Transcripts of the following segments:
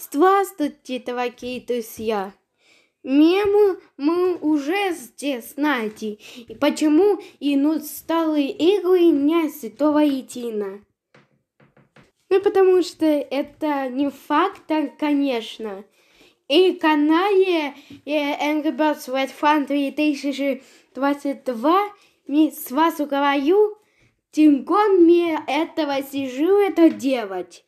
Здравствуйте, дорогие друзья! Мему мы уже здесь знаете, и почему и ну стали иглы Дня Святого Едина. Ну, потому что это не фактор, конечно. И канале Angry Birds Red Fun 2022 мы с вас говорю, тем мне этого сижу это делать.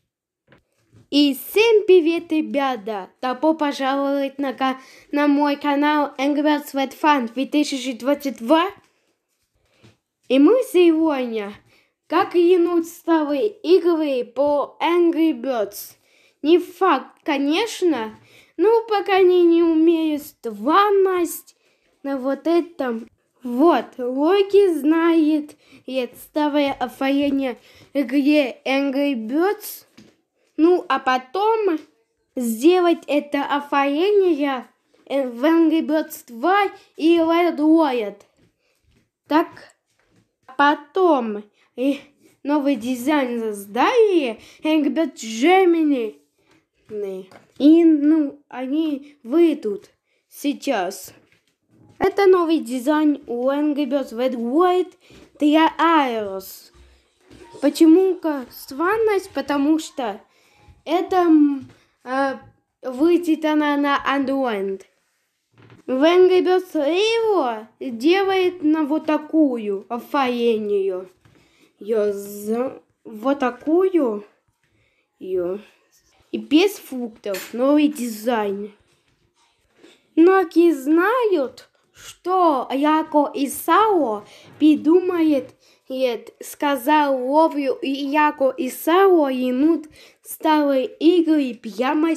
И всем привет, ребята! Добро пожаловать на, на мой канал Angry Birds Red Fun 2022. И мы сегодня, как янут старые игры по Angry Birds. Не факт, конечно, ну, пока они не умеют ванность на вот этом. Вот, Локи знает старое оформление игре Angry Birds – ну, а потом сделать это оформление в Angry Birds 2 и Red Riot. Так, а потом и э, новый дизайн создали Angry Birds Gemini. И, ну, они выйдут сейчас. Это новый дизайн у Angry Birds Red White The Aeros. Почему ка странность? Потому что это э, выйдет она на Android. В Angry Birds Rio делает на вот такую офаению. Ее за... вот такую ее. И без фруктов, новый дизайн. Многие знают, что Яко и Сао придумает Ед, сказал ловью и яко и сало и нут стали ігри і п'яма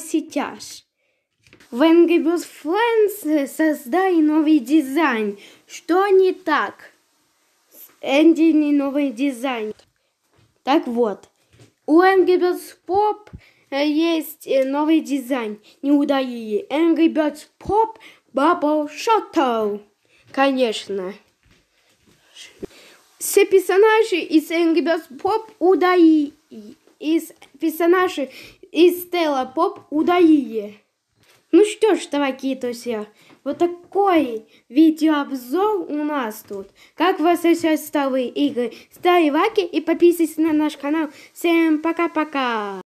В Angry Birds Friends создай новый дизайн. Что не так? Энди новый дизайн. Так вот, у Angry Birds Pop э, есть э, новый дизайн. Не удали. Angry Birds Pop Bubble Shuttle. Конечно все персонажи из Angry Birds Pop удаи. Из персонажей из Стелла Pop удаие. Ну что ж, товарищи, друзья, вот такой видеообзор у нас тут. Как вас восхищать старые игры, старые лаки и подписывайтесь на наш канал. Всем пока-пока!